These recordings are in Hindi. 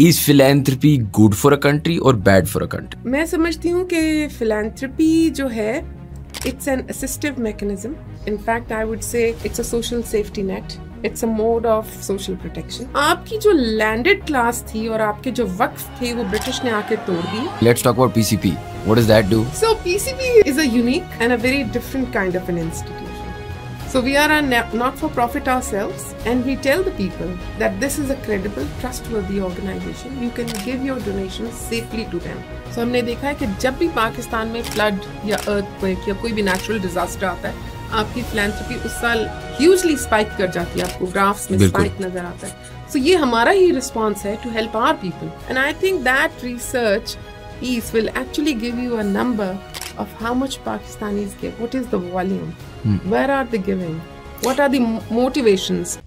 Is philanthropy good for a country और बैड फॉर अ कंट्री मैं समझती हूँ कि फिलेंथ्रपी जो है it's an assistive mechanism in fact I would say it's a safety net it's a mode of social protection आपकी जो लैंडेड क्लास थी और आपके जो वक्त थे वो ब्रिटिश ने आके तोड़ दी let's talk about PCP what does that do so PCP is a and a very different kind of an institute So we are a not for profit ourselves and we tell the people that this is a credible, trustworthy organization. You can give your donations safely to them. So हमने देखा है कि जब भी पाकिस्तान में फ्लड या अर्थ या कोई भी नेचुरल डिजास्टर आता है आपकी फिलेंथ्रपी उस साल ह्यूजली स्पाइक कर जाती है आपको ग्राफ्स में स्पाइक नजर आता है सो so ये हमारा ही रिस्पॉन्स है to help our people and I think that research is will actually give you a number of how much Pakistanis get what is the volume Mm. Where are they giving? What are the motivations?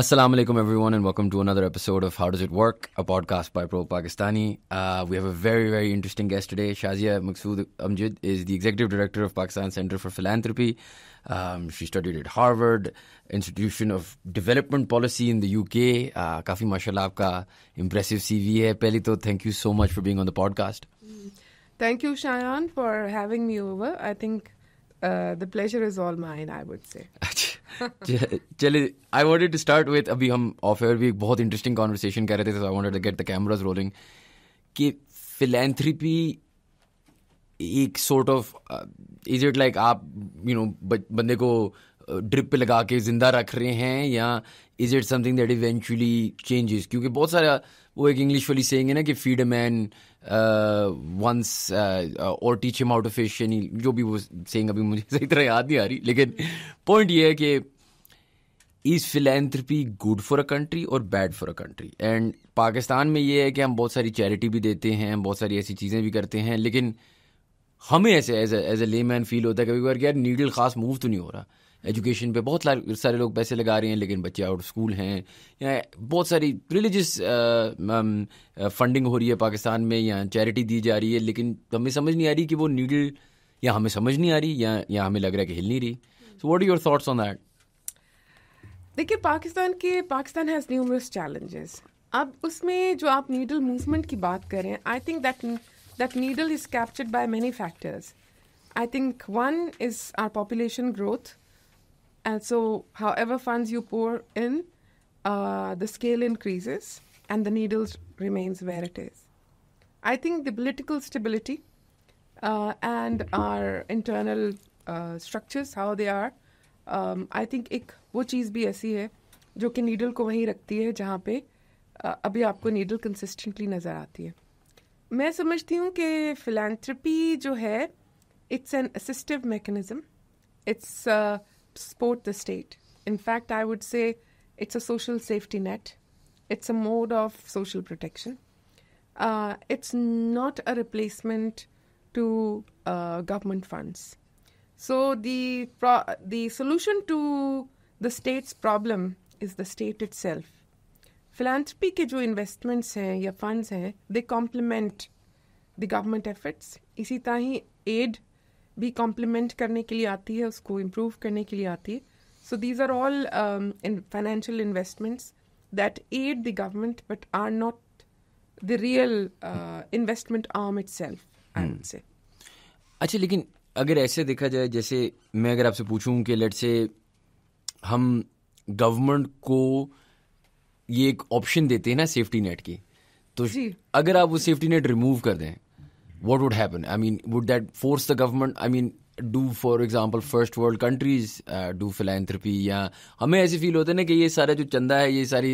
Assalamu alaikum, everyone, and welcome to another episode of How Does It Work, a podcast by Pro Pakistani. Uh, we have a very, very interesting guest today. Shazia Maqsood Amjid is the executive director of Pakistan Center for Philanthropy. Um, she studied at Harvard Institution of Development Policy in the UK. Uh, काफी impressive CV है. पहले तो thank you so much for being on the podcast. Mm. Thank you, Cheyenne, for having me over. I think uh, the pleasure is all mine, I would say. I wanted to start with, we off air, we had a very interesting conversation, so I wanted to get the cameras rolling. कि फिलेंथ्रिपी एक sort of is it like आप यू नो बंदे को ड्रिप uh, पे लगा के जिंदा रख रहे हैं या is it something that eventually changes क्योंकि बहुत सारा वो एक इंग्लिश वाली सेइंग है ना कि feed a man once uh, uh, uh, और टीच हिम आउट ऑफ यानी जो भी वो सेंग अभी मुझे सही तरह याद नहीं आ रही लेकिन पॉइंट ये है कि is philanthropy good for a country और bad for a country and Pakistan में ये है कि हम बहुत सारी चैरिटी भी देते हैं बहुत सारी ऐसी चीज़ें भी करते हैं लेकिन हमें ऐसे एज ए ले मैन फील होता है कभी बार यार नीडल खास मूव तो नहीं हो रहा एजुकेशन पे बहुत सारे लोग पैसे लगा रहे हैं लेकिन बच्चे आउट स्कूल हैं या बहुत सारी religious funding uh, um, uh, हो रही है पाकिस्तान में या चैरिटी दी जा रही है लेकिन तो हमें समझ नहीं आ रही कि वो नीडल या हमें समझ नहीं आ रही या या हमें लग रहा है कि हिल नहीं रही so what are your thoughts on that देखिए पाकिस्तान के पाकिस्तान हैज़ न्यूमरस चैलेंजेस अब उसमें जो आप नीडल मूवमेंट की बात करें I think that that needle is captured by many factors I think one is our population growth And so, however funds you pour in, uh, the scale increases and the needle remains where it is. I think the political stability uh, and our internal uh, structures, how they are, um, I think एक वो चीज़ भी ऐसी है जो कि नीडल को वहीं रखती है जहाँ पे uh, अभी आपको नीडल कंसिस्टेंटली नज़र आती है मैं समझती हूँ कि फिलेंथ्रपी जो है it's an assistive mechanism it's support the state. In fact, I would say it's a social safety net, it's a mode of social protection. Uh, it's not a replacement to uh, government funds. So the pro- the solution to the state's problem is the state itself. Philanthropy, ke jo investments hai ya funds hai, they complement the government efforts. Isi ही भी कॉम्प्लीमेंट करने के लिए आती है उसको इम्प्रूव करने के लिए आती है so these are all in financial investments that aid the government but are not the real investment arm itself से अच्छा लेकिन अगर ऐसे देखा जाए जैसे मैं अगर आपसे पूछूं कि लेट से हम गवर्नमेंट को ये एक ऑप्शन देते हैं ना सेफ्टी नेट की तो अगर आप वो सेफ्टी नेट रिमूव कर दें what would happen? I mean, would that force the government? I mean, do for example first world countries do philanthropy या हमें ऐसे फील होता है ना कि ये सारा जो चंदा है ये सारी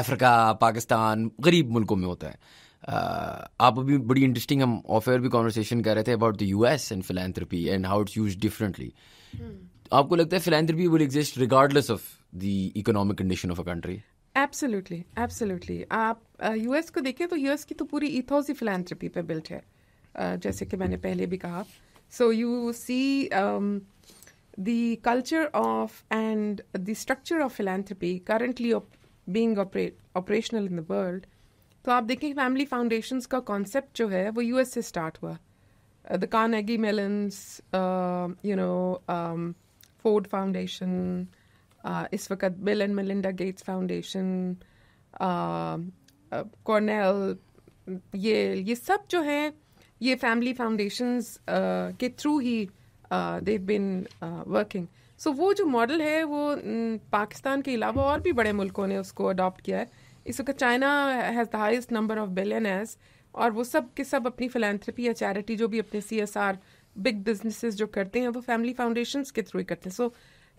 अफ्रीका पाकिस्तान गरीब मुल्कों में होता है uh, आप अभी बड़ी इंटरेस्टिंग हम ऑफेयर भी कॉन्वर्सेशन कर रहे थे about the U S and philanthropy and how it's use differently आपको लगता है philanthropy will exist regardless of the economic condition of a country absolutely absolutely आप यूएस uh, को देखें तो यूएस की तो पूरी इथोस ही फिलेंथ्रपी पे बिल्ट है जैसे कि मैंने पहले भी कहा so you see the culture of and the structure of philanthropy currently op- being operate, operational in the तो आप देखें फैमिली फाउंडेशन का कॉन्सेप्ट जो है वो यू एस से स्टार्ट हुआ the Carnegie Mellons you know Ford Foundation इस वक्त Bill and Melinda Gates Foundation Cornell ये ये सब जो हैं ये फैमिली फाउंडेशन uh, के थ्रू ही देव बिन वर्किंग सो वो जो मॉडल है वो पाकिस्तान mm, के अलावा और भी बड़े मुल्कों ने उसको अडॉप्ट किया है इस वक्त China has the highest number of billion और वो सब के सब अपनी फिलेंथ्रपी या चैरिटी जो भी अपने C S R big businesses जो करते हैं वो फैमिली फ़ाउंडेशन के थ्रू ही करते हैं so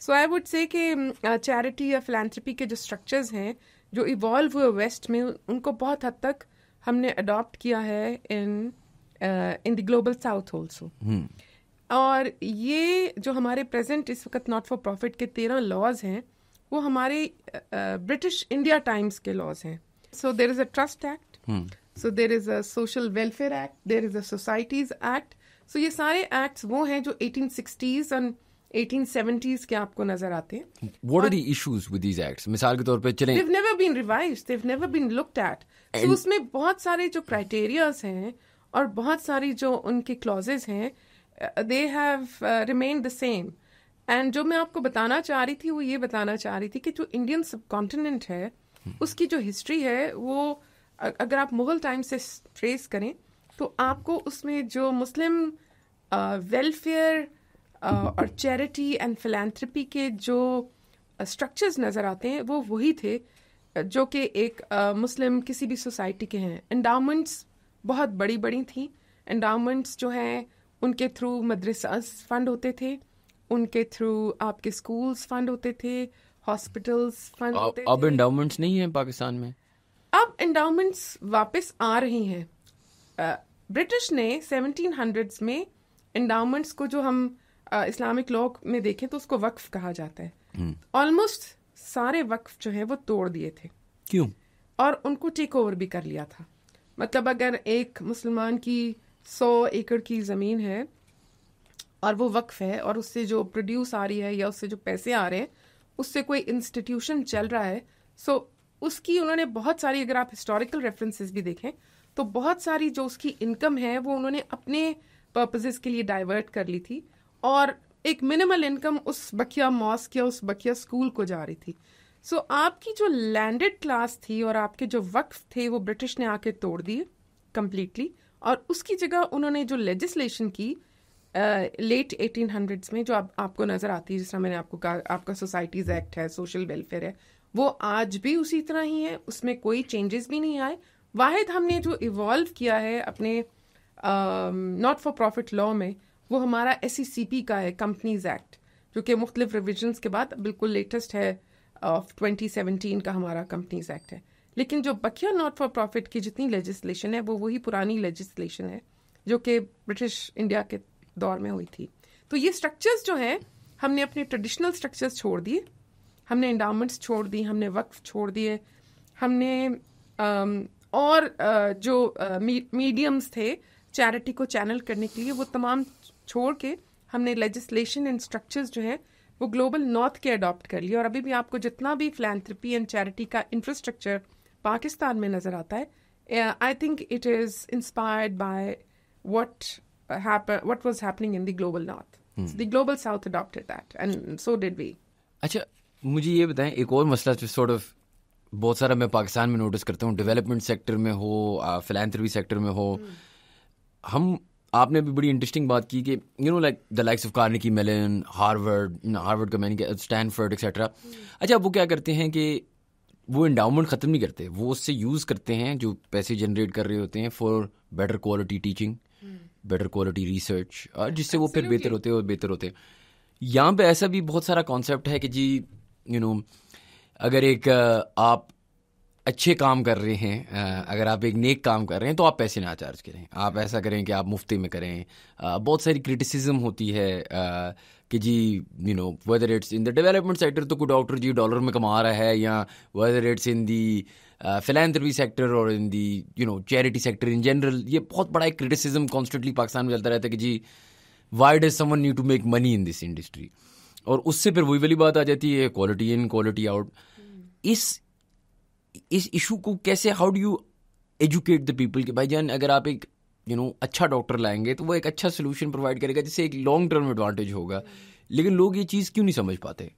so I would say कि चैरिटी mm, uh, या फिलेंथ्रपी के जो स्ट्रक्चर्स हैं जो इवॉल्व हुए वेस्ट में उनको बहुत हद तक हमने अडॉप्ट किया है in in the global south also और ये जो हमारे प्रेजेंट इस वक्त नॉट फॉर प्रॉफिट के तेरह लॉज हैं वो हमारे ब्रिटिश इंडिया टाइम्स के लॉज हैं so there is a trust act so there is a social welfare act there is a societies act so ये सारे एक्ट्स वो हैं जो eighteen sixties and eighteen seventies के आपको नजर आते हैं what are the with these acts मिसाल के तौर पे चलें never been revised they've never been looked at उसमें बहुत सारे जो क्राइटेरियाज हैं और बहुत सारी जो उनके क्लॉजेज हैं they have remain the same and जो मैं आपको बताना चाह रही थी वो ये बताना चाह रही थी कि जो इंडियन सब कॉन्टिनेंट है hmm. उसकी जो हिस्ट्री है वो अगर आप मुगल टाइम से ट्रेस करें तो आपको उसमें जो मुस्लिम वेलफेयर uh, uh, और चैरिटी एंड फिलेंथ्रपी के जो स्ट्रक्चर्स uh, नज़र आते हैं वो वही थे जो कि एक मुस्लिम किसी भी सोसाइटी के हैं एंडाउमेंट्स बहुत बड़ी बड़ी थी एंडाउमेंट्स जो हैं उनके थ्रू मदरसास फंड होते थे उनके थ्रू आपके स्कूल्स फंड होते थे हॉस्पिटल्स फंड होते अब एंडाउमेंट्स नहीं है पाकिस्तान में अब एंडाउमेंट्स वापस आ रही हैं ब्रिटिश ने 1700s में एंडाउमेंट्स को जो हम इस्लामिक लॉ में देखें तो उसको वक्फ कहा जाता है ऑलमोस्ट हम्म। सारे वक्फ जो है वो तोड़ दिए थे क्यों और उनको टेक ओवर भी कर लिया था मतलब अगर एक मुसलमान की सौ एकड़ की ज़मीन है और वो वक्फ है और उससे जो प्रोड्यूस आ रही है या उससे जो पैसे आ रहे हैं उससे कोई इंस्टीट्यूशन चल रहा है सो so, उसकी उन्होंने बहुत सारी अगर आप हिस्टोरिकल रेफरेंसेस भी देखें तो बहुत सारी जो उसकी इनकम है वो उन्होंने अपने पर्पजेज़ के लिए डाइवर्ट कर ली थी और एक मिनिमल इनकम उस बखिया मॉस्क या उस बखिया स्कूल को जा रही थी सो so, आपकी जो लैंडेड क्लास थी और आपके जो वक्फ थे वो ब्रिटिश ने आके तोड़ दिए कम्प्लीटली और उसकी जगह उन्होंने जो लेजिस्लेशन की लेट एटीन हंड्रेड्स में जो आप, आपको नज़र आती है जिस तरह मैंने आपको कहा आपका सोसाइटीज़ एक्ट है सोशल वेलफेयर है वो आज भी उसी तरह ही है उसमें कोई चेंजेस भी नहीं आए वाहिद हमने जो इवॉल्व किया है अपने नॉट फॉर प्रॉफिट लॉ में वो हमारा एस e का है कंपनीज एक्ट जो कि मुख्तलिफ रिविजन्स के बाद बिल्कुल लेटेस्ट है ऑफ 2017 का हमारा कंपनीज एक्ट है लेकिन जो बखिया नॉट फॉर प्रॉफिट की जितनी लेजिस्लेशन है वो वही पुरानी लेजिस्लेशन है जो कि ब्रिटिश इंडिया के दौर में हुई थी तो ये स्ट्रक्चर्स जो हैं हमने अपने ट्रेडिशनल स्ट्रक्चर्स छोड़ दिए हमने इंडामेंट्स छोड़ दी हमने वक्फ छोड़ दिए हमने आम, और आ, जो मीडियम्स थे चैरिटी को चैनल करने के लिए वो तमाम छोड़ के हमने लेजिस्लेशन एंड स्ट्रक्चर्स जो हैं वो ग्लोबल नॉर्थ के अडॉप्ट कर लिए और अभी भी आपको जितना भी फिलेंथ्रपी एंड चैरिटी का इंफ्रास्ट्रक्चर पाकिस्तान में नज़र आता है I think it is inspired by what what was happening in the global north the global south adopted that and so did we अच्छा मुझे ये बताएं एक और मसला जो सॉर्ट ऑफ बहुत सारा मैं पाकिस्तान में नोटिस करता हूँ डेवलपमेंट सेक्टर में हो फिलेंथ्रपी सेक्टर में हो hmm. हम आपने भी बड़ी इंटरेस्टिंग बात की कि you know like the likes of Carnegie Mellon Harvard Harvard का मैंने स्टैनफर्ड एक्सेट्रा अच्छा वो क्या करते हैं कि वो इंडाउमेंट ख़त्म नहीं करते वो उससे यूज़ करते हैं जो पैसे जनरेट कर रहे होते हैं for better quality teaching better quality research जिससे वो फिर बेहतर होते हैं और बेहतर होते हैं यहाँ पे ऐसा भी बहुत सारा कॉन्सेप्ट है कि जी यू you नो know, अगर एक आप अच्छे काम कर रहे हैं अगर आप एक नेक काम कर रहे हैं तो आप पैसे ना चार्ज करें आप ऐसा करें कि आप मुफ्ती में करें बहुत सारी क्रिटिसिज्म होती है कि जी you know whether it's in the development sector तो कोई डॉक्टर जी डॉलर में कमा रहा है या whether it's in the philanthropy sector और in the you know charity sector in general ये बहुत बड़ा एक क्रिटिसिज्म कॉन्स्टेंटली पाकिस्तान में चलता रहता है कि जी why does someone need to make money in this industry और उससे फिर वही वाली बात आ जाती है क्वालिटी इन क्वालिटी आउट इस इस इशू को कैसे how do you educate the people कि जान अगर आप एक यू you नो know, अच्छा डॉक्टर लाएंगे तो वो एक अच्छा सोल्यूशन प्रोवाइड करेगा जिससे एक लॉन्ग टर्म एडवांटेज होगा लेकिन लोग ये चीज़ क्यों नहीं समझ पाते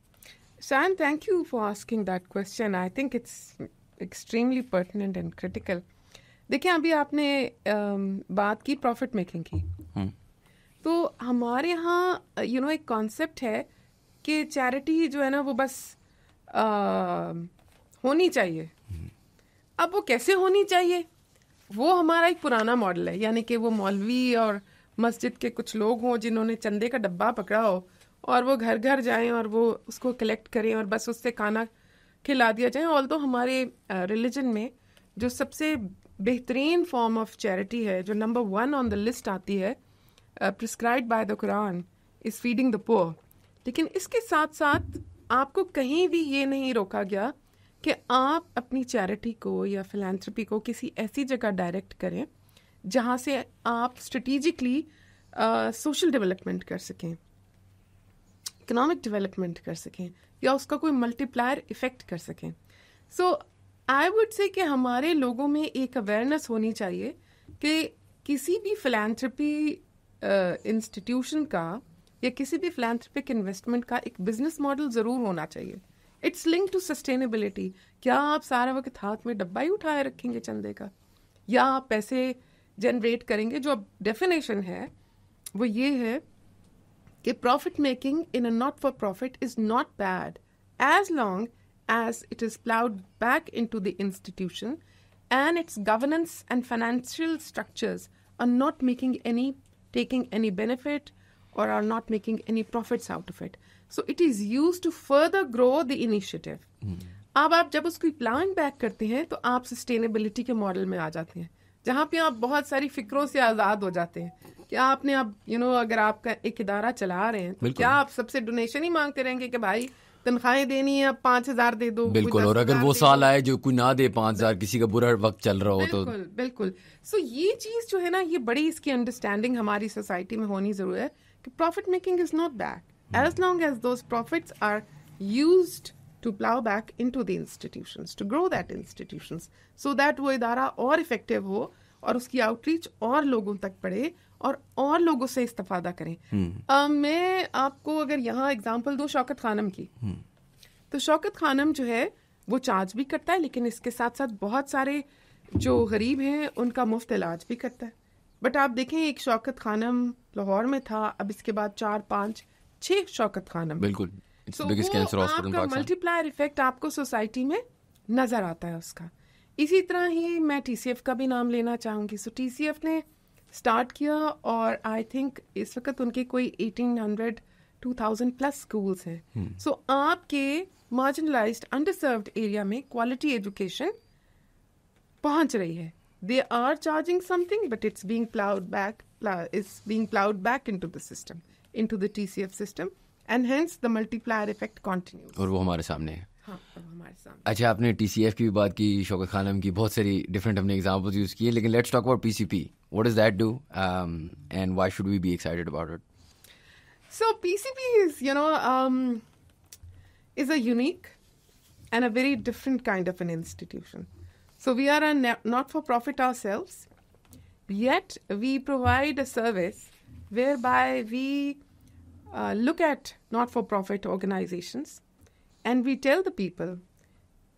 सैन thank you for asking that question I think it's extremely pertinent and critical देखिए अभी आपने um, बात की प्रॉफिट मेकिंग की हुँ. हम्म। तो हमारे यहाँ यू नो एक कॉन्सेप्ट है कि चैरिटी जो है ना वो बस आ, uh, होनी चाहिए अब वो कैसे होनी चाहिए वो हमारा एक पुराना मॉडल है यानी कि वो मौलवी और मस्जिद के कुछ लोग हों जिन्होंने चंदे का डब्बा पकड़ा हो और वो घर घर जाएं और वो उसको कलेक्ट करें और बस उससे खाना खिला दिया जाए ऑल तो हमारे रिलीजन में जो सबसे बेहतरीन फॉर्म ऑफ चैरिटी है जो number one on the list आती है prescribe by the Quran is feeding the poor लेकिन इसके साथ साथ आपको कहीं भी ये नहीं रोका गया कि आप अपनी चैरिटी को या फिलेंथ्रपी को किसी ऐसी जगह डायरेक्ट करें जहाँ से आप स्ट्रेटिजिकली सोशल डेवलपमेंट कर सकें इकनॉमिक डेवलपमेंट कर सकें या उसका कोई मल्टीप्लायर इफेक्ट कर सकें सो आई वुड से कि हमारे लोगों में एक अवेयरनेस होनी चाहिए कि किसी भी फिलेंथ्रपी इंस्टीट्यूशन uh, का या किसी भी फिलेंथ्रपिक इन्वेस्टमेंट का एक बिजनेस मॉडल ज़रूर होना चाहिए इट्स लिंक टू सस्टेनेबिलिटी क्या आप सारा वक्त हाथ में डब्बा ही उठाए रखेंगे चंदे का या आप पैसे जनरेट करेंगे जो अब डेफिनेशन है वो ये है कि profit making in a not for profit is not bad as long as it is ploughed back into the institution and its governance and financial structures are not making any taking any benefit or are not making any profits out of it. So it is used to further grow the initiative. Hmm. अब आप जब उसकी प्लान बैक करते हैं तो आप सस्टेनेबिलिटी के मॉडल में आ जाते हैं जहाँ पे आप बहुत सारी फिक्रों से आज़ाद हो जाते हैं कि आपने आप यू नो अगर आपका एक इदारा चला रहे हैं तो क्या आप सबसे डोनेशन ही मांगते रहेंगे कि भाई तनख्वाहें देनी है अब पांच हजार दे दो बिल्कुल और अगर वो साल आए जो कोई ना दे पांच हजार किसी का बुरा वक्त चल रहा हो तो बिल्कुल बिल्कुल सो so, ये चीज़ जो है ना ये बड़ी इसकी अंडरस्टैंडिंग हमारी सोसाइटी में होनी जरूर है कि making is not bad as long as as those are use to to back into the institution to grow that institution so that वो इदारा और इफेक्टिव हो और उसकी आउटरीच और लोगों तक पड़े और और लोगों से इस्तफादा करें uh, मैं आपको अगर यहाँ एग्जाम्पल दूँ शौकत खानम की hmm. तो शौकत खानम जो है वो चार्ज भी करता है लेकिन इसके साथ साथ बहुत सारे जो गरीब हैं उनका मुफ्त इलाज भी करता है बट आप देखें एक शौकत खानम लाहौर में था अब इसके बाद चार पाँच छः शौकत खानम बिल्कुल मल्टीप्लायर इफेक्ट आपको सोसाइटी में नजर आता है उसका इसी तरह ही मैं टी का भी नाम लेना चाहूंगी सो टी ने स्टार्ट किया और आई थिंक इस वक्त उनके कोई 1800 2000 प्लस स्कूल्स हैं सो hmm. आपके मार्जिनलाइज्ड अंडरसर्व्ड एरिया में क्वालिटी एजुकेशन पहुंच रही है they are charging something but it's being plowed back plow, being plowed back into the system into the tcf system and hence the multiplier effect continues aur wo hamare samne hai अच्छा आपने TCF की भी बात की शौकत खानम की बहुत सारी डिफरेंट हमने एग्जांपल्स यूज किए लेकिन let's talk about PCP what does that do and why should we be excited about it so PCP is you know is a unique and a very different kind of an institution so we are a not for profit ourselves, yet we provide a service whereby we uh, look at not for profit organizations and we tell the people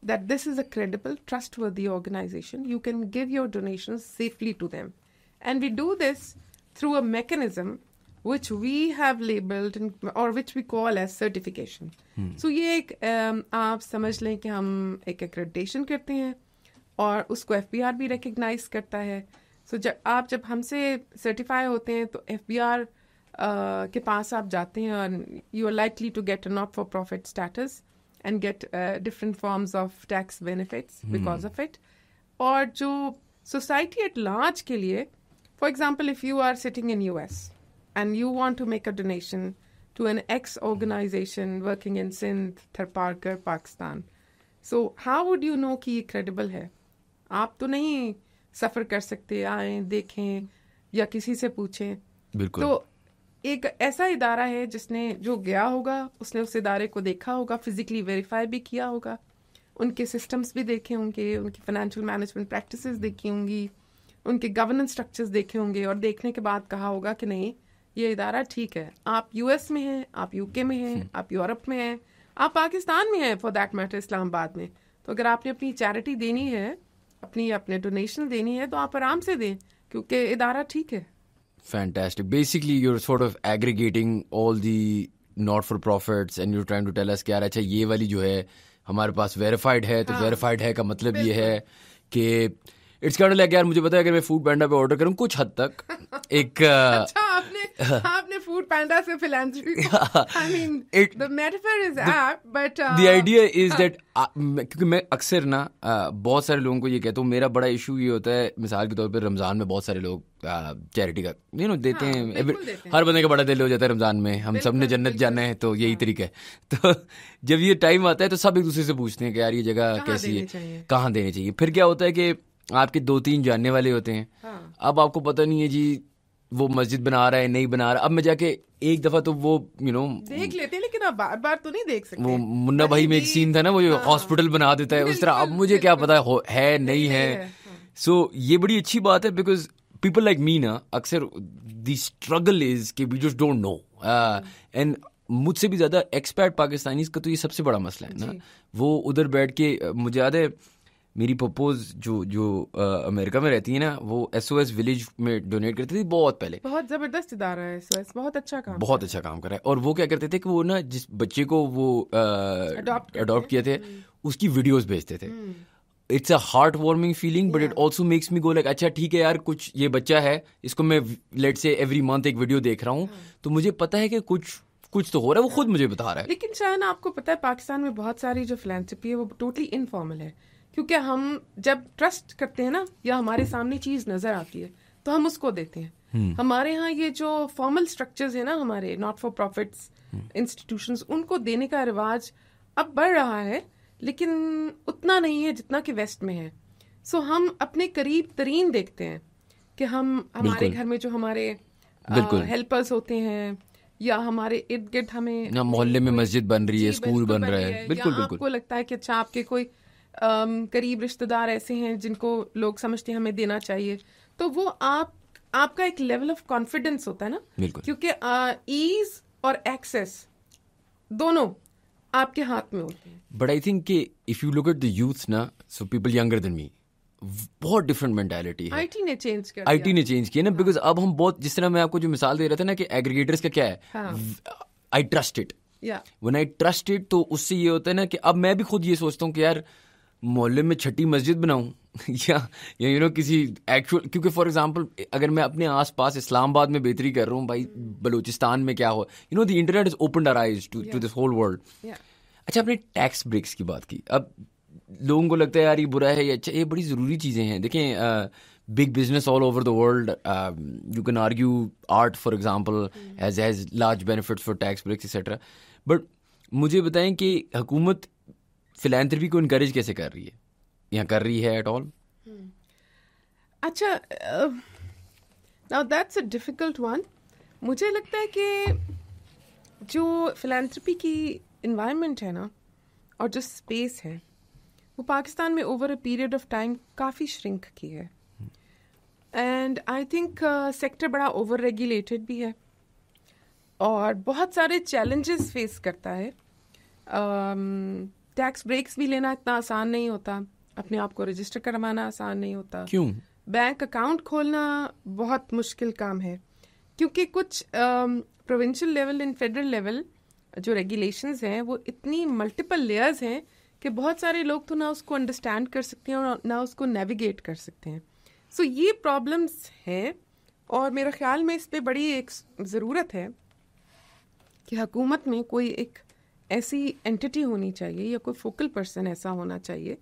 that this is a credible, trustworthy organization. You can give your donations safely to them. And we do this through a mechanism which we have labeled in, or which we call as certification. Hmm. So ये एक आप समझ लें कि हम एक accreditation करते हैं और उसको एफ बी आर भी रिकग्नाइज करता है सो so, जब आप जब हमसे सर्टिफाई होते हैं तो एफ बी आर के पास आप जाते हैं और you are likely to get not for profit status and get different forms of tax benefits because of it और जो सोसाइटी एट लार्ज के लिए for example if you are sitting in U S and you want to make a donation to an X organisation working in Sindh Tharparkar Pakistan so how would you know कि ये क्रेडिबल है आप तो नहीं सफर कर सकते आए देखें या किसी से पूछें बिल्कुल तो एक ऐसा इदारा है जिसने जो गया होगा उसने उस इदारे को देखा होगा फिजिकली वेरीफाई भी किया होगा उनके सिस्टम्स भी देखे होंगे उनकी फाइनेंशियल मैनेजमेंट प्रैक्टिस देखी होंगी उनके गवर्नेंस स्ट्रक्चर्स देखे होंगे और देखने के बाद कहा होगा कि नहीं ये इदारा ठीक है आप यूएस में हैं आप यूके हम्म। में हैं आप यूरोप में हैं आप पाकिस्तान में हैं फॉर दैट मैटर इस्लामाबाद में तो अगर आपने अपनी चैरिटी देनी है अपनी अपने डोनेशन देनी है तो आप आराम से दें क्योंकि इदारा ठीक है fantastic basically you're sort of aggregating all the not for profits and you trying to tell us क्या अच्छा ये वाली जो है हमारे पास वेरीफाइड है तो वेरीफाइड हाँ, है का मतलब ये है कि इट्स काइंड लाइक यार मुझे पता है अगर मैं फूड पैंडा पे ऑर्डर करूँ कुछ हद तक एक uh, अच्छा, आपने आपने food panda se philanthropy. Yeah. I mean, it, the metaphor is the, apt, but uh, the idea is that uh, क्योंकि मैं अक्सर ना uh, बहुत सारे लोगों को ये कहता हूँ मेरा बड़ा इशू ये होता है मिसाल के तौर पर रमज़ान में बहुत सारे लोग चैरिटी uh, का यू नो हाँ, देते हैं हर बंदे का बड़ा दिल हो जाता है रमज़ान में हम सब ने जन्नत जाना है तो यही हाँ। तरीका है तो जब ये टाइम आता है तो सब एक दूसरे से पूछते हैं कि यार ये जगह कैसी है कहाँ देनी चाहिए फिर क्या होता है कि आपके दो तीन जानने वाले होते हैं हाँ। अब आपको पता नहीं है जी वो मस्जिद बना रहा है नहीं बना रहा अब मैं जाके एक दफा तो वो यू you नो know, देख लेते हैं लेकिन आप बार बार तो नहीं देख सकते वो मुन्ना भाई में एक सीन था ना वो हॉस्पिटल हाँ। बना देता है उस तरह अब मुझे क्या पता है, है नहीं है सो हाँ। ये बड़ी अच्छी बात है बिकॉज पीपल लाइक मी ना अक्सर दी स्ट्रगल इज के we just don't know and मुझसे भी ज्यादा एक्सपैट पाकिस्तानी का तो ये सबसे बड़ा मसला है ना वो उधर बैठ के मुझे याद है मेरी पपोज जो जो आ, अमेरिका में रहती है ना वो एस ओ एस विलेज में डोनेट करती थी बहुत पहले बहुत जबरदस्त इदारा है एसओएस बहुत अच्छा काम बहुत अच्छा काम कर रहा है और वो क्या करते थे कि वो ना जिस बच्चे को वो अडॉप्ट किए थे हम्म। उसकी वीडियोस भेजते थे it's a heart warming feeling but it also makes me go like अच्छा ठीक है यार कुछ ये बच्चा है इसको मैं लेट से एवरी मंथ एक वीडियो देख रहा हूँ हाँ। तो मुझे पता है कि कुछ कुछ तो हो रहा है वो खुद मुझे बता रहा है लेकिन शायद आपको पता है पाकिस्तान में बहुत सारी जो फिलेंथ्रपी है वो टोटली इनफॉर्मल है क्योंकि हम जब ट्रस्ट करते हैं ना या हमारे सामने चीज नजर आती है तो हम उसको देते हैं हम्म। हमारे यहाँ ये जो फॉर्मल स्ट्रक्चर्स है ना हमारे नॉट फॉर प्रॉफिट इंस्टीट्यूशन उनको देने का रिवाज अब बढ़ रहा है लेकिन उतना नहीं है जितना कि वेस्ट में है सो so, हम अपने करीब तरीन देखते हैं कि हम हमारे घर में जो हमारे हेल्पर्स होते हैं या हमारे इर्द गिर्द हमें मोहल्ले में मस्जिद बन रही है स्कूल बन रहा है बिल्कुल बिल्कुल आपको लगता है कि अच्छा आपके कोई करीब रिश्तेदार ऐसे हैं जिनको लोग समझते हैं हमें देना चाहिए तो वो आप आपका एक लेवल ऑफ कॉन्फिडेंस होता है ना क्योंकि ईज और एक्सेस दोनों आपके हाथ में होते हैं but I think if you look at the youth ना so people younger than me बहुत डिफरेंट मेंटेलिटी है आईटी ने चेंज किया आईटी ने चेंज किया ना बिकॉज हाँ। अब हम बहुत जिस तरह मैं आपको जो मिसाल दे रहा था ना कि एग्रीगेटर्स का क्या है I trust it one I trust it तो उससे ये होता है ना कि अब मैं भी खुद ये सोचता हूँ कि यार मोहल्ले में छठी मस्जिद बनाऊँ या या यू नो किसी एक्चुअल क्योंकि फॉर एग्जांपल अगर मैं अपने आसपास इस्लामाबाद में बेहतरी कर रहा हूँ भाई बलूचिस्तान में क्या हो you know the internet is open arise to to this whole world अच्छा आपने टैक्स ब्रेक्स की बात की अब लोगों को लगता है यार ये बुरा है ये अच्छा ये बड़ी ज़रूरी चीज़ें हैं देखें big business all over the world you can argue art for example as has large benefits for tax breaks etcetera but मुझे बताएं कि हुकूमत फिलेंथ्रपी को इनक्रेज कैसे कर रही है यहाँ कर रही है एट ऑल hmm. अच्छा now that's a difficult one मुझे लगता है कि जो फिलेंथ्रपी की इन्वायरमेंट है ना और जो स्पेस है वो पाकिस्तान में over a period of time काफ़ी श्रिंक की है एंड आई थिंक सेक्टर बड़ा ओवर रेगुलेटेड भी है और बहुत सारे चैलेंजेस फेस करता है um, टैक्स ब्रेक्स भी लेना इतना आसान नहीं होता अपने आप को रजिस्टर करवाना आसान नहीं होता क्यों बैंक अकाउंट खोलना बहुत मुश्किल काम है क्योंकि कुछ provincial level and federal level जो रेगुलेशंस हैं वो इतनी मल्टीपल लेयर्स हैं कि बहुत सारे लोग तो ना उसको अंडरस्टैंड कर सकते हैं और ना उसको नेविगेट कर सकते हैं सो so, ये प्रॉब्लम्स हैं और मेरा ख्याल में इस पर बड़ी एक ज़रूरत है कि हुकूमत में कोई एक ऐसी एंटिटी होनी चाहिए या कोई फोकल पर्सन ऐसा होना चाहिए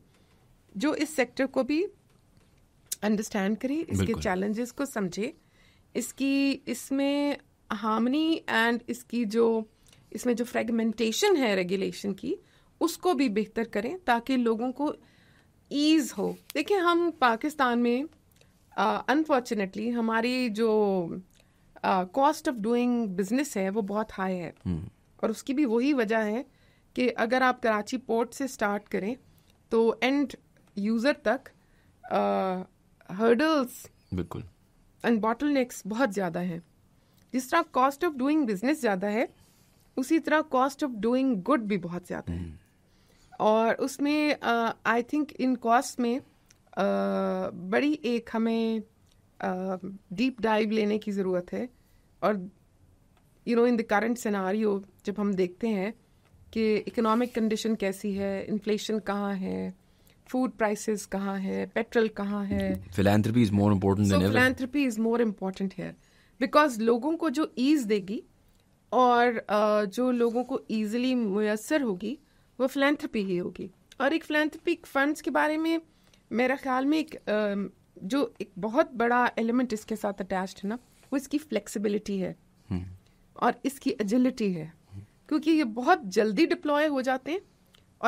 जो इस सेक्टर को भी अंडरस्टैंड करे इसके चैलेंजेस को समझे इसकी इसमें हार्मनी एंड इसकी जो इसमें जो फ्रेगमेंटेशन है रेगुलेशन की उसको भी बेहतर करें ताकि लोगों को ईज हो देखिए हम पाकिस्तान में अनफॉर्चुनेटली uh, हमारी जो कॉस्ट ऑफ डूइंग बिजनेस है वो बहुत हाई है hmm. और उसकी भी वही वजह है कि अगर आप कराची पोर्ट से स्टार्ट करें तो एंड यूज़र तक हर्डल्स बिल्कुल एंड बॉटल नेक्स बहुत ज़्यादा हैं जिस तरह कॉस्ट ऑफ डूइंग बिजनेस ज़्यादा है उसी तरह कॉस्ट ऑफ डूइंग गुड भी बहुत ज़्यादा है और उसमें आई थिंक इन कॉस्ट में बड़ी एक हमें डीप डाइव लेने की ज़रूरत है और you know in the current scenario जब हम देखते हैं कि इकोनॉमिक कंडीशन कैसी है इन्फ्लेशन कहाँ है फूड प्राइसेस कहाँ है पेट्रोल कहाँ है philanthropy is more important philanthropy is more important है बिकॉज लोगों को जो ईज देगी और जो लोगों को ईजिली मैसर होगी वो फिलेंथ्रपी ही होगी और एक फिलैंथ्रोपिक फंड्स के बारे में मेरा ख्याल में एक जो एक बहुत बड़ा एलिमेंट इसके साथ अटैच्ड है ना वो इसकी फ्लेक्सिबिलिटी है hmm. और इसकी एजिलिटी है क्योंकि ये बहुत जल्दी डिप्लॉय हो जाते हैं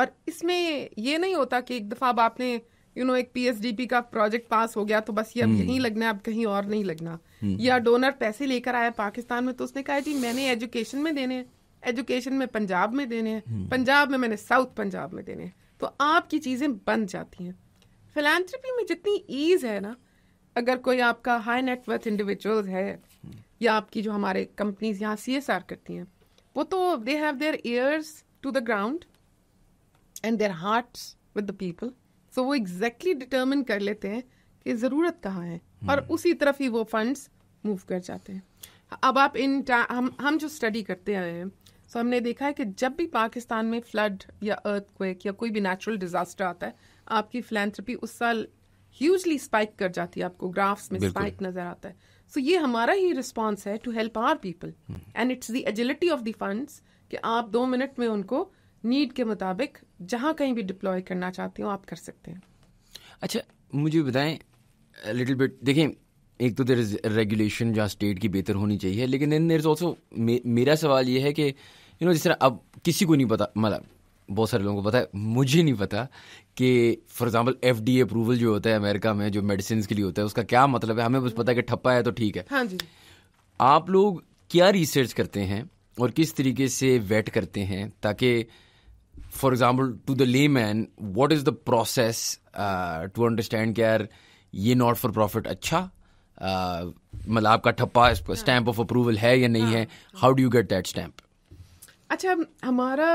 और इसमें ये नहीं होता कि एक दफ़ा अब आपने यू you नो know, एक पीएसडीपी का प्रोजेक्ट पास हो गया तो बस ये अब हम्म। यहीं लगना है अब कहीं और नहीं लगना हम्म। या डोनर पैसे लेकर आया पाकिस्तान में तो उसने कहा जी मैंने एजुकेशन में देने हैं एजुकेशन में पंजाब में देने हैं हम्म। पंजाब में मैंने साउथ पंजाब में देने हैं तो आपकी चीज़ें बन जाती हैं फिलानथ्रपी में जितनी ईज है ना अगर कोई आपका हाई नेटवर्थ इंडिविजुअल है या आपकी जो हमारे कंपनीज यहाँ सी एस आर करती हैं वो तो they have their ears to the ground and their hearts with the people so वो एग्जैक्टली डिटर्मिन कर लेते हैं कि ज़रूरत कहाँ है और हम्म। उसी तरफ ही वो फंड्स मूव कर जाते हैं अब आप इन हम हम जो स्टडी करते आए हैं सो हमने देखा है कि जब भी पाकिस्तान में फ्लड या अर्थ या कोई भी नेचुरल डिजास्टर आता है आपकी फिलेंथ्रपी उस साल ह्यूजली स्पाइक कर जाती है आपको ग्राफ्स में स्पाइक नजर आता है सो ये हमारा ही रिस्पॉन्स है to help our people and it's the agility of the funds कि आप दो मिनट में उनको नीड के मुताबिक जहाँ कहीं भी डिप्लॉय करना चाहते हो आप कर सकते हैं अच्छा मुझे बताएं लिटिल बिट देखें एक तो देर इज रेगुलेशन जहाँ स्टेट की बेहतर होनी चाहिए लेकिन देन देर इज ऑल्सो मेरा सवाल ये है कि यू नो जिस तरह अब किसी को नहीं पता मतलब बहुत सारे लोगों को पता है मुझे नहीं पता कि for example F D approval जो होता है अमेरिका में जो मेडिसिन के लिए होता है उसका क्या मतलब है हमें बस पता है कि ठप्पा है तो ठीक है हाँ जी आप लोग क्या रिसर्च करते हैं और किस तरीके से वेट करते हैं ताकि for example to the layman what is the process to understand care ये नॉट फॉर प्रॉफिट अच्छा uh, मतलब आपका ठप्पा स्टैम्प ऑफ अप्रूवल है या नहीं हाँ, है how do you get that stamp अच्छा हमारा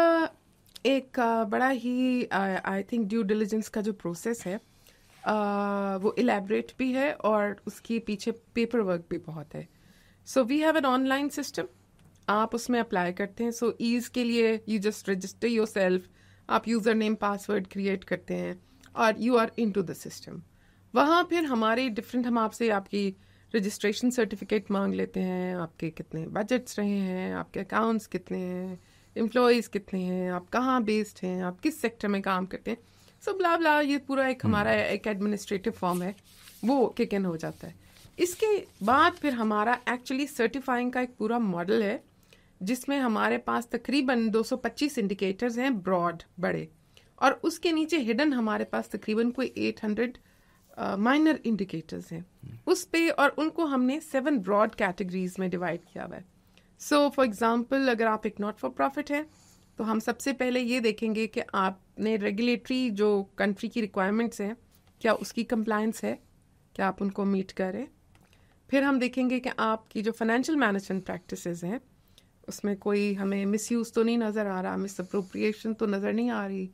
एक बड़ा ही आई थिंक ड्यू डिलीजेंस का जो प्रोसेस है वो इलेबरेट भी है और उसके पीछे पेपर वर्क भी बहुत है so we have an online system आप उसमें अप्लाई करते हैं सो so, ईज के लिए you just register yourself आप यूज़र नेम पासवर्ड क्रिएट करते हैं और you are into the system वहाँ फिर हमारे डिफरेंट हम आपसे आपकी रजिस्ट्रेशन सर्टिफिकेट मांग लेते हैं आपके कितने बजट्स रहे हैं आपके अकाउंट्स कितने हैं एम्प्लॉयज़ कितने हैं आप कहाँ बेस्ड हैं आप किस सेक्टर में काम करते हैं सो ब्ला ब्ला ये पूरा एक hmm. हमारा एक एडमिनिस्ट्रेटिव फॉर्म है वो किक इन हो जाता है इसके बाद फिर हमारा एक्चुअली सर्टिफाइंग का एक पूरा मॉडल है जिसमें हमारे पास तकरीबन 225 इंडिकेटर्स हैं ब्रॉड बड़े और उसके नीचे हिडन हमारे पास तकरीबन कोई 800 माइनर इंडिकेटर्स हैं hmm. उस पे और उनको हमने सेवन ब्रॉड कैटेगरीज में डिवाइड किया हुआ है सो फॉर एग्ज़ाम्पल अगर आप एक नॉट फॉर प्रॉफिट हैं तो हम सबसे पहले ये देखेंगे कि आपने रेगुलेटरी जो कंट्री की रिक्वायरमेंट्स हैं क्या उसकी कंप्लाइंस है क्या आप उनको मीट करें फिर हम देखेंगे कि आपकी जो फाइनेंशियल मैनेजमेंट प्रैक्टिस हैं उसमें कोई हमें मिस तो नहीं नज़र आ रहा मिस अप्रोप्रिएशन तो नज़र नहीं आ रही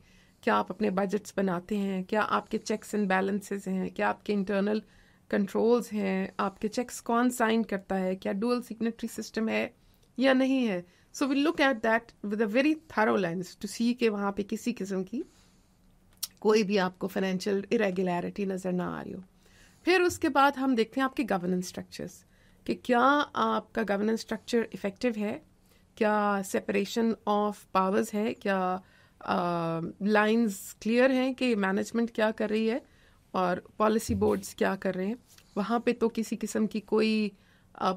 क्या आप अपने बजट्स बनाते हैं क्या आपके चेक्स एंड बैलेंसेज हैं क्या आपके इंटरनल कंट्रोल्स हैं आपके चेक्स कौन साइन करता है क्या डुअल सिग्नेटरी सिस्टम है या नहीं है so will look at that with a very thorough lens to see के वहाँ पे किसी किस्म की कोई भी आपको फाइनेंशियल इरेगुलरिटी नज़र ना आ रही हो फिर उसके बाद हम देखते हैं आपके गवर्नेंस स्ट्रक्चर्स कि क्या आपका गवर्नेंस स्ट्रक्चर इफ़ेक्टिव है क्या सेपरेशन ऑफ पावर्स है क्या लाइंस uh, क्लियर हैं कि मैनेजमेंट क्या कर रही है और पॉलिसी बोर्ड्स क्या कर रहे हैं वहाँ पे तो किसी किस्म की कोई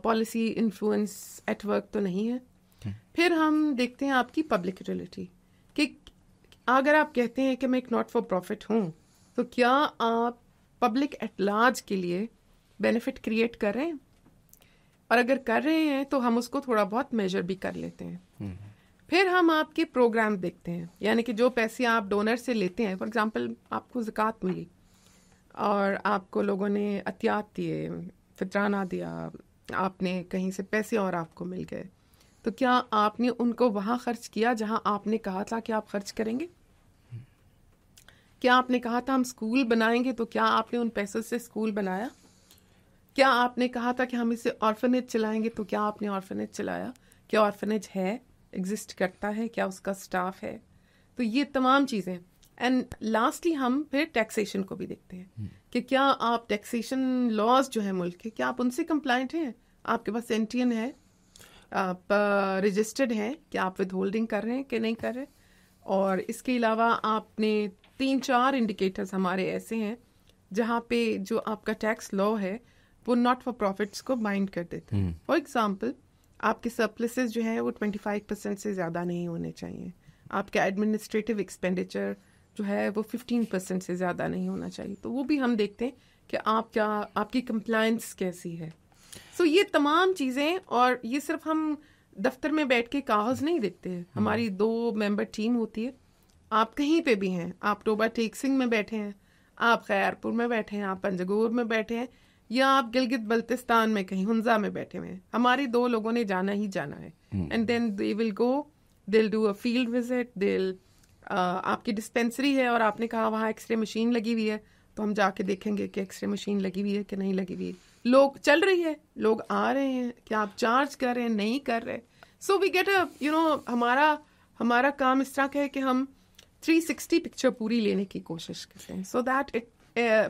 पॉलिसी इन्फ्लुएंस एट वर्क तो नहीं है हम्म। फिर हम देखते हैं आपकी पब्लिक यूटिलिटी कि अगर आप कहते हैं कि मैं एक नॉट फॉर प्रॉफिट हूँ तो क्या आप पब्लिक एट लार्ज के लिए बेनिफिट क्रिएट कर रहे हैं और अगर कर रहे हैं तो हम उसको थोड़ा बहुत मेजर भी कर लेते हैं हम्म। फिर हम आपके प्रोग्राम देखते हैं यानी कि जो पैसे आप डोनर से लेते हैं फॉर एग्जांपल आपको ज़क़़त मिली और आपको लोगों ने अतियात दिए फितराना दिया आपने कहीं से पैसे और आपको मिल गए तो क्या आपने उनको वहाँ खर्च किया जहाँ आपने कहा था कि आप खर्च करेंगे क्या आपने कहा था हम स्कूल बनाएंगे तो क्या आपने उन पैसों से स्कूल बनाया क्या आपने कहा था कि हम इसे ऑर्फनेज चलाएंगे तो क्या आपने ऑर्फनेज चलाया क्या ऑर्फनेज है एग्जिस्ट करता है क्या उसका स्टाफ है तो ये तमाम चीज़ें एंड लास्टली हम फिर टैक्सेशन को भी देखते हैं कि क्या आप टैक्सेशन लॉज जो है मुल्क के क्या आप उनसे कंप्लाइंट हैं आपके पास एनटीएन है आप रजिस्टर्ड हैं क्या आप विद होल्डिंग कर रहे हैं कि नहीं कर रहे और इसके अलावा आपने तीन चार इंडिकेटर्स हमारे ऐसे हैं जहाँ पे जो आपका टैक्स लॉ है वो नॉट फॉर प्रॉफिट्स को बाइंड कर देते हैं फॉर एग्जाम्पल आपके सरप्लिस जो हैं वो ट्वेंटी फाइव परसेंट से ज़्यादा नहीं होने चाहिए आपके एडमिनिस्ट्रेटिव एक्सपेंडिचर जो है वो फिफ्टीन परसेंट से ज़्यादा नहीं होना चाहिए तो वो भी हम देखते हैं कि आप क्या आपकी कंप्लायंस कैसी है सो so, ये तमाम चीज़ें और ये सिर्फ हम दफ्तर में बैठ के कागज़ नहीं देखते हैं हम्म। हमारी दो मेंबर टीम होती है आप कहीं पे भी हैं आप टोबा टेक सिंह में बैठे हैं आप खैरपुर में बैठे हैं आप पंजगोर में बैठे हैं या आप गिलगित बल्तिस्तान में कहीं हंजा में बैठे हुए हैं हमारे दो लोगों ने जाना ही जाना है and then they will go deal do a field visit दिल आपकी डिस्पेंसरी है और आपने कहा वहाँ एक्सरे मशीन लगी हुई है तो हम जाके देखेंगे कि एक्सरे मशीन लगी हुई है कि नहीं लगी हुई लोग चल रही है लोग आ रहे हैं क्या आप चार्ज कर रहे हैं नहीं कर रहे so we get a you know हमारा हमारा काम इस तरह का है कि हम 360 पिक्चर पूरी लेने की कोशिश करते हैं so that it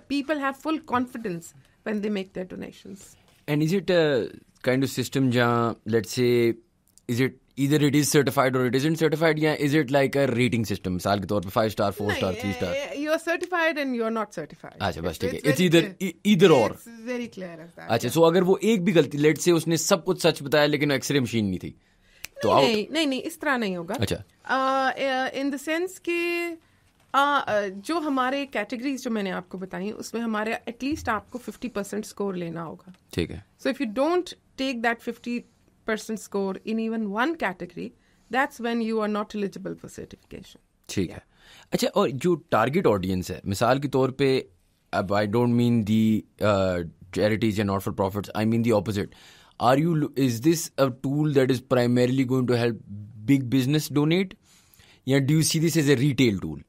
people have full confidence when they make their donations and is it kind of system जहां let's say is it either it is certified or it isn't certified yeah is it like a rating system misal ke taur pe 5 star 4 star 3 star you're certified and you're not certified acha bas theek hai it's either either or it's very clear as that acha so agar wo ek bhi galti let's say usne sab kuch sach bataya lekin x-ray machine nahi thi तो नहीं नहीं नहीं इस तरह नहीं होगा अच्छा इन द सेंस कि जो हमारे कैटेगरीज जो मैंने आपको बताई उसमें हमारे एटलीस्ट आपको 50 परसेंट स्कोर लेना होगा ठीक है so if you don't take that 50 percent score in even one category that's when you are not eligible for certification ठीक है अच्छा और जो टारगेट ऑडियंस है मिसाल के तौर पे अब I don't mean the charities and not for profits I mean the opposite are you is this a tool that is primarily going to help big business donate या do you see this as a retail tool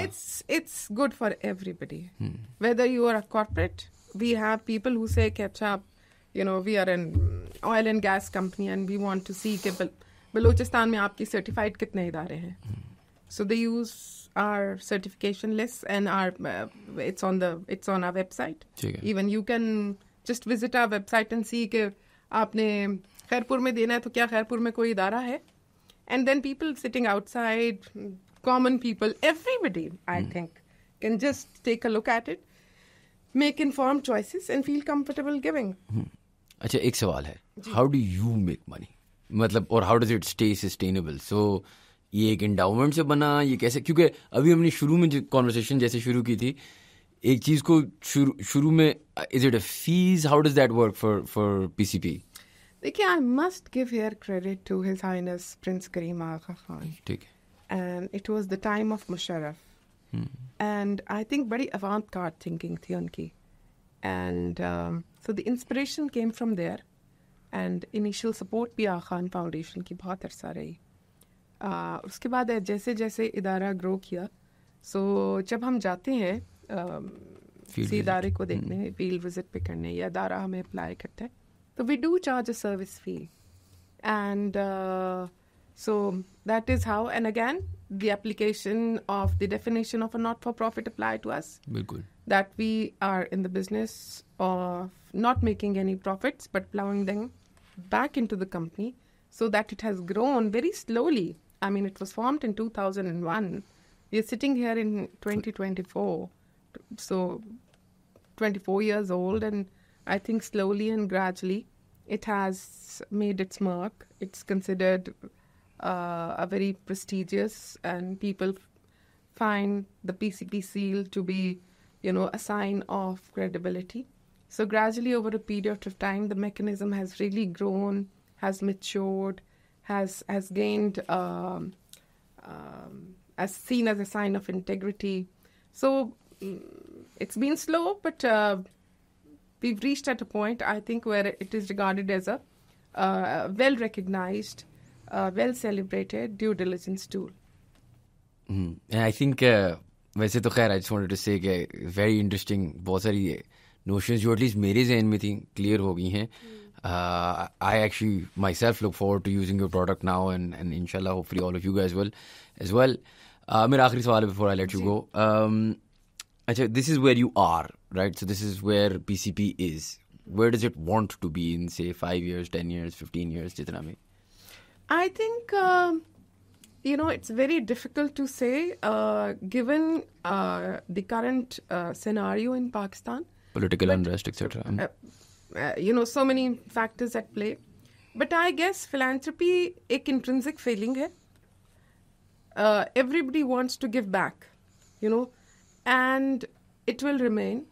it's it's good for everybody hmm. whether you are a corporate we have people who say catch up you know we are an oil and gas company and we want to see कि Balochistan, में आपकी certified कितने इदारे हैं so they use our certification list and our uh, it's on the it's on our website even you can just visit our website and see कि आपने खैरपुर में देना है तो क्या खैरपुर में कोई इदारा है and then people sitting outside common people everybody i mm. think can just take a look at it make informed choices and feel comfortable giving mm. अच्छा एक सवाल है how do you make money मतलब और how does it stay sustainable so ये एक इंडाउमेंट से बना ये कैसे क्योंकि अभी हमने शुरू में जो कॉन्वर्सेशन जैसे शुरू की थी एक चीज़ को शुरू शुरू में is it a fees how does that work for for PCP देखिए I must give here credit to his highness Prince करीम आगा खान ठीक है and it was the time of Musharraf and I think बड़ी अवान कार थिंकिंग थी उनकी and So the inspiration came from there, and initial support भी आखान फाउंडेशन की बहुत अरसा रही आ, उसके बाद जैसे जैसे इदारा ग्रो किया सो जब हम जाते हैं किसी इदारे को देखने फील्ड हम्म। विजिट पे करने या इदारा हमें अप्लाई करते हैं तो we do charge a service fee and so that is how and again the application of the definition of a not for profit apply to us बिल्कुल that we are in the business of not making any profits but plowing them back into the company so that it has grown very slowly. I mean, it was formed in 2001. We're sitting here in 2024. So 24 years old, and I think slowly and gradually it has made its mark. It's considered uh, a very prestigious, and people find the PCP seal to be you know, a sign of credibility. So gradually over a period of time, the mechanism has really grown, has matured, has has gained, um, um, as seen as a sign of integrity. So mm, it's been slow, but uh, we've reached at a point I think where it is regarded as a uh, well recognized, uh, well celebrated due diligence tool. Mm. And I think uh, वैसे तो खैर I just wanted to say very interesting बहुत सारी नोशन जो एटलीस्ट मेरे जहन में थी क्लियर हो गई हैं I actually myself look for to using your product now and and इनशाला hopefully all of you as well as well मेरा आखिरी सवाल है before I let you go अच्छा this is where you are right so this is where P C P is where does it want to be in say five years ten years fifteen years जितना में I think you know, it's very difficult to say uh, given uh, the current uh, scenario in Pakistan. Political but, unrest, etc. Uh, uh, you know, so many factors at play. But I guess philanthropy an intrinsic feeling hai. Uh, everybody wants to give back, you know, and it will remain.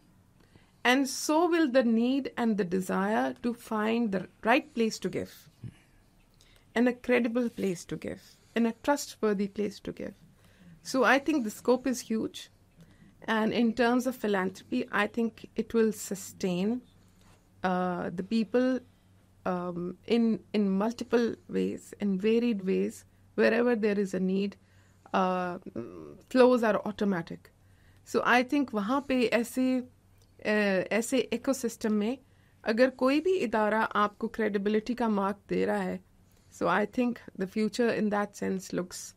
And so will the need and the desire to find the right place to give and a credible place to give in a trustworthy place to give. So I think the scope is huge. And in terms of philanthropy, I think it will sustain uh, the people um, in in multiple ways, in varied ways, wherever there is a need. Uh, flows are automatic. so I think वहाँ पे ऐसे uh, ऐसे ecosystem में अगर कोई भी इदारा आपको credibility का mark दे रहा है so I think the future in that sense looks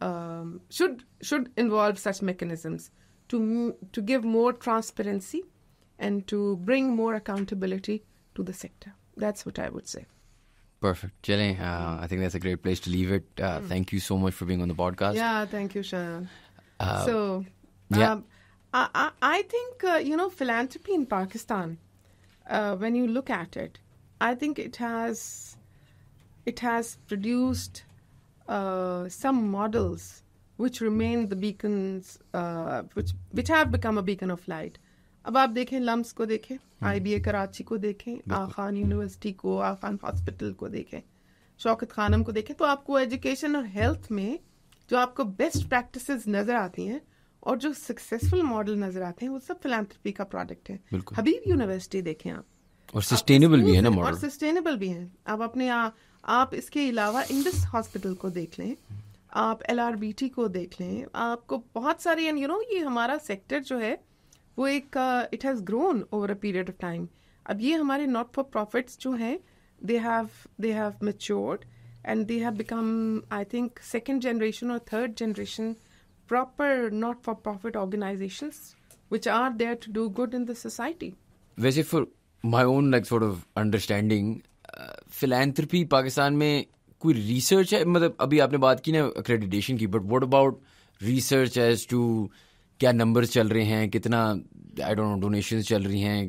um, should should involve such mechanisms to to give more transparency and to bring more accountability to the sector. That's what I would say. Perfect. Jenny, uh, I think that's a great place to leave it. Uh, mm. Thank you so much for being on the podcast. Yeah, thank you, Sharon. Uh, so, yeah. Um, I, I, think, uh, you know, philanthropy in Pakistan, uh, when you look at it, I think it has it has produced uh, some models which remain the beacons uh, which which have become a beacon of light अब आप देखें लम्स को देखें आईबीए हम्म। कराची को देखें आखान यूनिवर्सिटी को आखान हॉस्पिटल को देखें शौकत खानम को देखें तो आपको एजुकेशन और हेल्थ में जो आपको बेस्ट प्रैक्टिसेस नज़र आती हैं और जो सक्सेसफुल मॉडल नज़र आते हैं वो सब फिलानथ्रपी का प्रोडक्ट है हबीब यूनिवर्सिटी देखें आप और सस्टेनेबल भी है ना मॉडल और सस्टेनेबल भी है आप अपने आप इसके अलावा इंडस हॉस्पिटल को देख लें आप एल को देख लें आपको बहुत सारे एंड यू नो ये हमारा सेक्टर जो है वो एक it has grown over a period of time अब ये हमारे नॉट फॉर प्रॉफिट्स जो हैं they have they have matured and they have become I think second generation और third generation proper not for profit organisation which are there to do good in the society वैसे for my own like sort of understanding philanthropy Pakistan में कोई रिसर्च है मतलब अभी आपने बात की ना अक्रेडिटेशन की but what about research as to क्या नंबर्स चल रहे हैं कितना आई डोंट नो डोनेशन चल रही हैं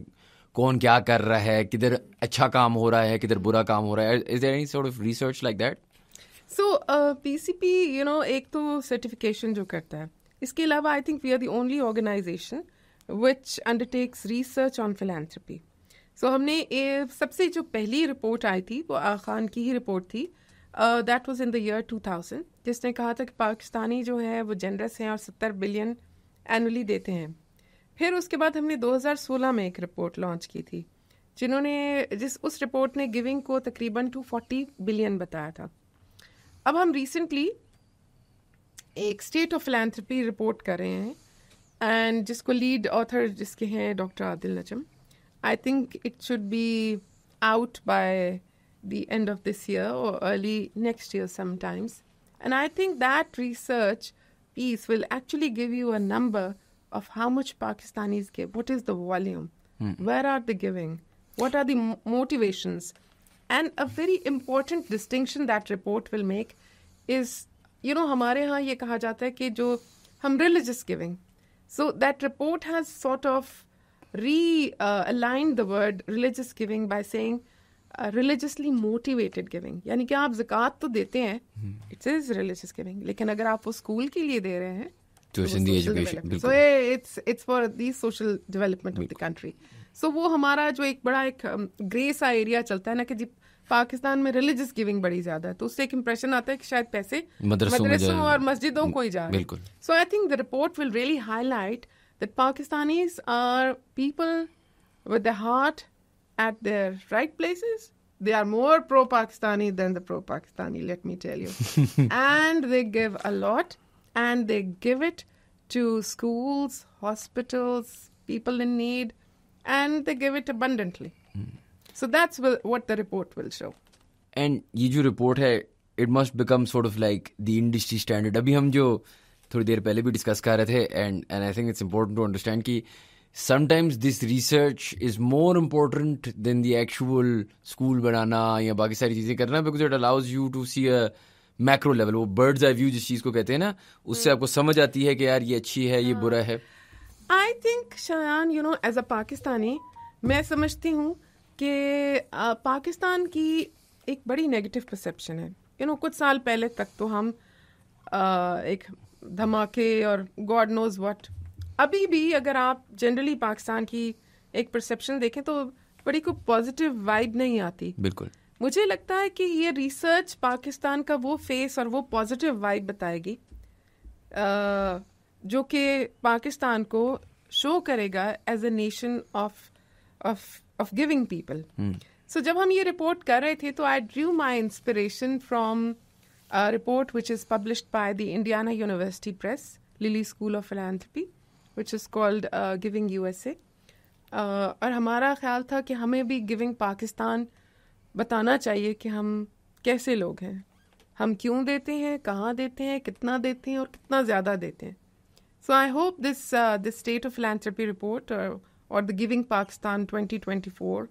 कौन क्या कर रहा है किधर अच्छा काम हो रहा है किधर बुरा काम हो रहा है is there any sort of research like that so PCP you know एक तो सर्टिफिकेशन जो करता है इसके अलावा I think we are the only organisation which undertakes research on philanthropy so so, हमने ए, सबसे जो पहली रिपोर्ट आई थी वो आ खान की ही रिपोर्ट थी that was in the year 2000 जिसने कहा था कि पाकिस्तानी जो है वो जनरस हैं और 70 बिलियन एनुअली देते हैं फिर उसके बाद हमने 2016 में एक रिपोर्ट लॉन्च की थी जिन्होंने जिस उस रिपोर्ट ने गिविंग को तकरीबन 240 बिलियन बताया था अब हम रिसेंटली एक स्टेट ऑफ फिलेंथ्रपी रिपोर्ट कर रहे हैं एंड जिसको लीड ऑथर जिसके हैं doctor Adil Najam I think it should be out by the end of this year or early next year sometimes. And I think that research piece will actually give you a number of how much Pakistanis give. What is the volume? Mm. Where are they giving? What are the m- motivations? And a very important distinction that report will make is, you know, हमारे यहाँ ये कहा जाता है कि जो हम religious giving. So that report has sort of realigned the word religious giving by saying religiously motivated giving यानी कि आप जक़ात तो देते हैं इट्स इज रिलीजियस गिविंग लेकिन अगर आप वो स्कूल के लिए दे रहे हैं so it's it's for the social development of the country so वो हमारा जो एक बड़ा एक ग्रे um, सा एरिया चलता है ना कि जी पाकिस्तान में रिलीजियस गिविंग बड़ी ज्यादा है तो उससे एक इम्प्रेशन आता है कि शायद पैसे मदरसों और मस्जिदों को ही जा so I think the report will really highlight that Pakistanis are people with their heart at their right places. They are more pro Pakistani than the pro Pakistani, let me tell you. and they give a lot and they give it to schools, hospitals, people in need, and they give it abundantly. Mm. So that's what the report will show. And this report it must become sort of like the industry standard. Abhi, हम jo. थोड़ी देर पहले भी डिस्कस कर रहे थे and and I think it's important to understand कि sometimes this research is more important than the actual school बनाना या बाकी सारी चीज़ें करना because it allows you to see a macro level वो बर्ड्स आई व्यू जिस चीज़ को कहते हैं ना उससे hmm. आपको समझ आती है कि यार ये अच्छी है ये हाँ। बुरा है I think Shayan you know as a Pakistani मैं समझती हूँ कि पाकिस्तान की एक बड़ी नेगेटिव परसेप्शन है यू you नो know, कुछ साल पहले तक तो हम uh, एक धमाके और गॉड नोज़ वट अभी भी अगर आप जनरली पाकिस्तान की एक परसेप्शन देखें तो बड़ी कोई पॉजिटिव वाइब नहीं आती बिल्कुल मुझे लगता है कि ये रिसर्च पाकिस्तान का वो फेस और वो पॉजिटिव वाइब बताएगी जो कि पाकिस्तान को शो करेगा as a nation of of of giving people so जब हम ये रिपोर्ट कर रहे थे तो I drew my inspiration from a report which is published by the Indiana University Press, Lilly School of Philanthropy, which is called uh, Giving USA. Uh, और हमारा ख्याल था कि हमें भी गिविंग पाकिस्तान बताना चाहिए कि हम कैसे लोग हैं हम क्यों देते हैं कहाँ देते हैं कितना देते हैं और कितना ज़्यादा देते हैं so I hope this this state of philanthropy report और द गिविंग पाकिस्तान 2024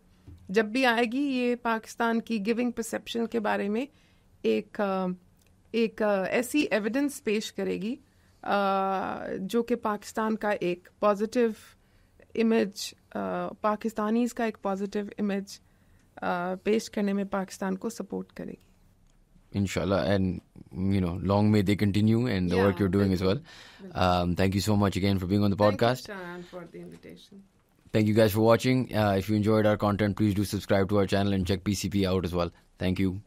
जब भी आएगी ये पाकिस्तान की गिविंग परसेप्शन के बारे में एक uh, एक ऐसी एविडेंस पेश करेगी जो कि पाकिस्तान का एक पॉजिटिव इमेज पाकिस्तानीज का एक पॉजिटिव इमेज पेश करने में पाकिस्तान को सपोर्ट करेगी इनशाला and you know long may they continue and work you doing is well thank you so much again for being on the podcast thank you guys for watching if you enjoyed our content please do subscribe to our channel and check PCP out as well thank you